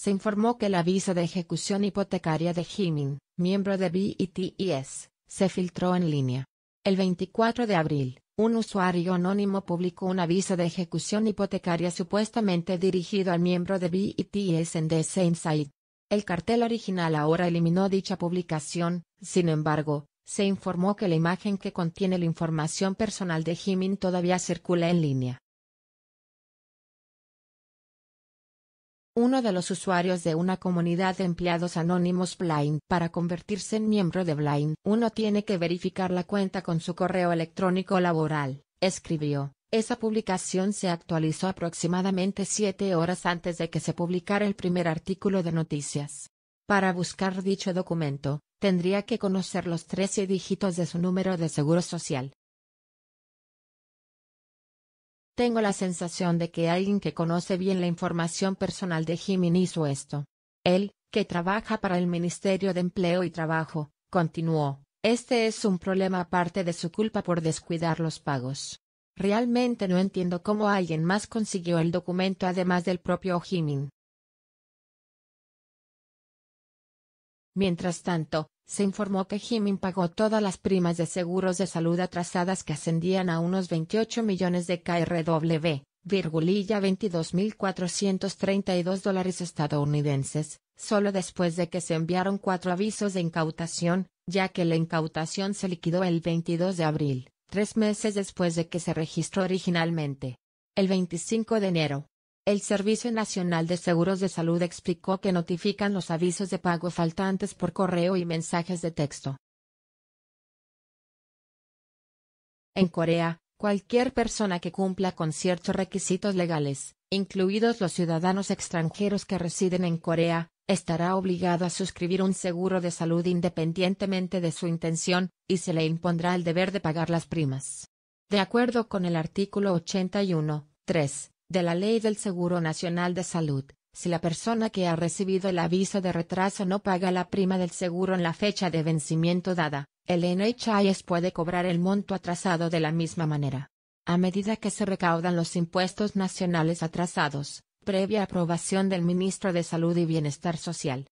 se informó que la visa de ejecución hipotecaria de Jimin, miembro de BTS, e se filtró en línea. El 24 de abril, un usuario anónimo publicó un aviso de ejecución hipotecaria supuestamente dirigido al miembro de BITS e en The Same Site. El cartel original ahora eliminó dicha publicación, sin embargo, se informó que la imagen que contiene la información personal de Jimin todavía circula en línea. uno de los usuarios de una comunidad de empleados anónimos Blind. Para convertirse en miembro de Blind, uno tiene que verificar la cuenta con su correo electrónico laboral, escribió. Esa publicación se actualizó aproximadamente siete horas antes de que se publicara el primer artículo de noticias. Para buscar dicho documento, tendría que conocer los 13 dígitos de su número de seguro social. Tengo la sensación de que alguien que conoce bien la información personal de Jimin hizo esto. Él, que trabaja para el Ministerio de Empleo y Trabajo, continuó, este es un problema aparte de su culpa por descuidar los pagos. Realmente no entiendo cómo alguien más consiguió el documento además del propio Jimin. Mientras tanto, se informó que Jimin pagó todas las primas de seguros de salud atrasadas que ascendían a unos 28 millones de KRW, virgulilla 22.432 dólares estadounidenses, solo después de que se enviaron cuatro avisos de incautación, ya que la incautación se liquidó el 22 de abril, tres meses después de que se registró originalmente. El 25 de enero, el Servicio Nacional de Seguros de Salud explicó que notifican los avisos de pago faltantes por correo y mensajes de texto. En Corea, cualquier persona que cumpla con ciertos requisitos legales, incluidos los ciudadanos extranjeros que residen en Corea, estará obligado a suscribir un seguro de salud independientemente de su intención, y se le impondrá el deber de pagar las primas. De acuerdo con el artículo 81, 3 de la Ley del Seguro Nacional de Salud, si la persona que ha recibido el aviso de retraso no paga la prima del seguro en la fecha de vencimiento dada, el NHIS puede cobrar el monto atrasado de la misma manera. A medida que se recaudan los impuestos nacionales atrasados, previa aprobación del ministro de Salud y Bienestar Social,